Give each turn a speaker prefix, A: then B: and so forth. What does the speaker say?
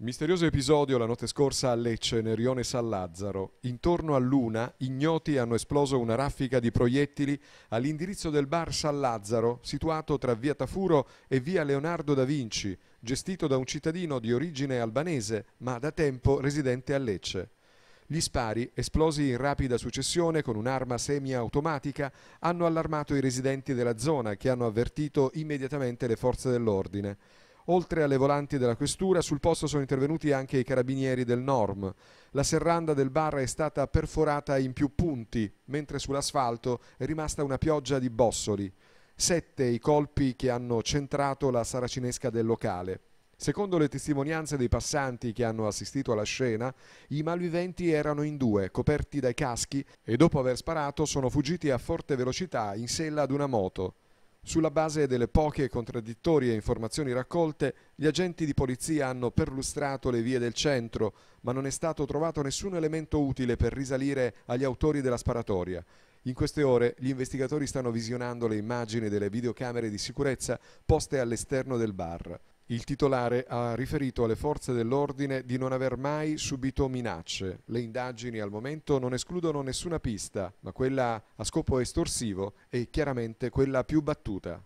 A: Misterioso episodio la notte scorsa a Lecce, Nerione San Lazzaro. Intorno a Luna, ignoti hanno esploso una raffica di proiettili all'indirizzo del bar San Lazzaro, situato tra via Tafuro e via Leonardo da Vinci, gestito da un cittadino di origine albanese, ma da tempo residente a Lecce. Gli spari, esplosi in rapida successione con un'arma semiautomatica, hanno allarmato i residenti della zona che hanno avvertito immediatamente le forze dell'ordine. Oltre alle volanti della questura, sul posto sono intervenuti anche i carabinieri del Norm. La serranda del bar è stata perforata in più punti, mentre sull'asfalto è rimasta una pioggia di bossoli. Sette i colpi che hanno centrato la saracinesca del locale. Secondo le testimonianze dei passanti che hanno assistito alla scena, i malviventi erano in due, coperti dai caschi e dopo aver sparato sono fuggiti a forte velocità in sella ad una moto. Sulla base delle poche e contraddittorie informazioni raccolte, gli agenti di polizia hanno perlustrato le vie del centro, ma non è stato trovato nessun elemento utile per risalire agli autori della sparatoria. In queste ore gli investigatori stanno visionando le immagini delle videocamere di sicurezza poste all'esterno del bar. Il titolare ha riferito alle forze dell'ordine di non aver mai subito minacce. Le indagini al momento non escludono nessuna pista, ma quella a scopo estorsivo è chiaramente quella più battuta.